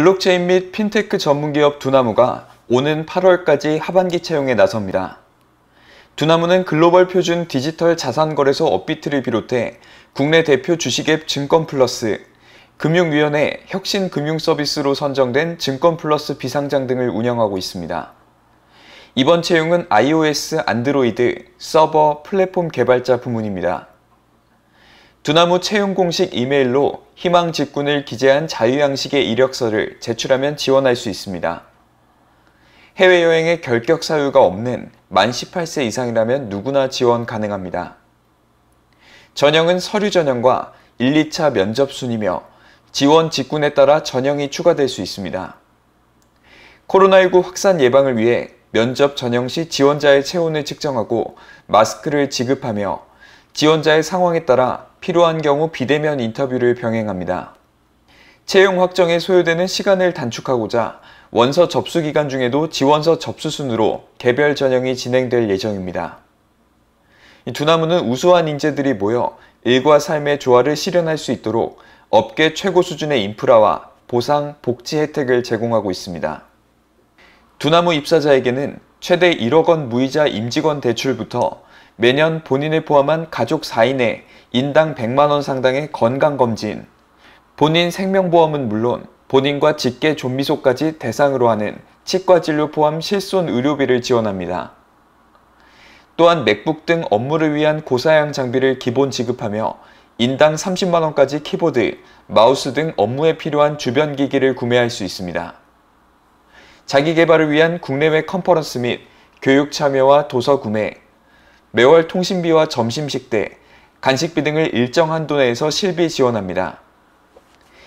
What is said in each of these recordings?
블록체인 및 핀테크 전문기업 두나무가 오는 8월까지 하반기 채용에 나섭니다. 두나무는 글로벌 표준 디지털 자산거래소 업비트를 비롯해 국내 대표 주식앱 증권플러스, 금융위원회 혁신금융서비스로 선정된 증권플러스 비상장 등을 운영하고 있습니다. 이번 채용은 iOS, 안드로이드, 서버, 플랫폼 개발자 부문입니다. 두나무 채용 공식 이메일로 희망 직군을 기재한 자유양식의 이력서를 제출하면 지원할 수 있습니다. 해외여행에 결격 사유가 없는 만 18세 이상이라면 누구나 지원 가능합니다. 전형은 서류 전형과 1, 2차 면접 순이며 지원 직군에 따라 전형이 추가될 수 있습니다. 코로나19 확산 예방을 위해 면접 전형 시 지원자의 체온을 측정하고 마스크를 지급하며 지원자의 상황에 따라 필요한 경우 비대면 인터뷰를 병행합니다. 채용 확정에 소요되는 시간을 단축하고자 원서 접수 기간 중에도 지원서 접수 순으로 개별 전형이 진행될 예정입니다. 두나무는 우수한 인재들이 모여 일과 삶의 조화를 실현할 수 있도록 업계 최고 수준의 인프라와 보상, 복지 혜택을 제공하고 있습니다. 두나무 입사자에게는 최대 1억 원 무이자 임직원 대출부터 매년 본인을 포함한 가족 4인의 인당 100만 원 상당의 건강검진, 본인 생명보험은 물론 본인과 직계 존비소까지 대상으로 하는 치과진료 포함 실손 의료비를 지원합니다. 또한 맥북 등 업무를 위한 고사양 장비를 기본 지급하며 인당 30만원까지 키보드, 마우스 등 업무에 필요한 주변 기기를 구매할 수 있습니다. 자기 개발을 위한 국내외 컨퍼런스 및 교육 참여와 도서 구매, 매월 통신비와 점심 식대, 간식비 등을 일정 한돈에서 실비 지원합니다.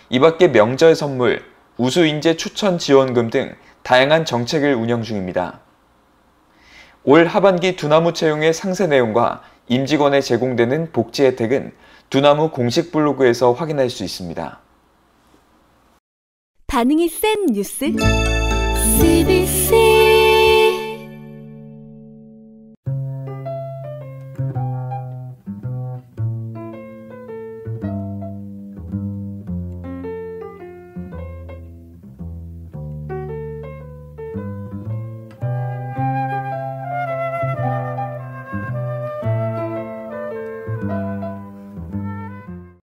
이 밖에 명절 선물, 우수인재 추천 지원금 등 다양한 정책을 운영 중입니다. 올 하반기 두나무 채용의 상세 내용과 임직원에 제공되는 복지 혜택은 두나무 공식 블로그에서 확인할 수 있습니다. 반응이 센 뉴스 C B C.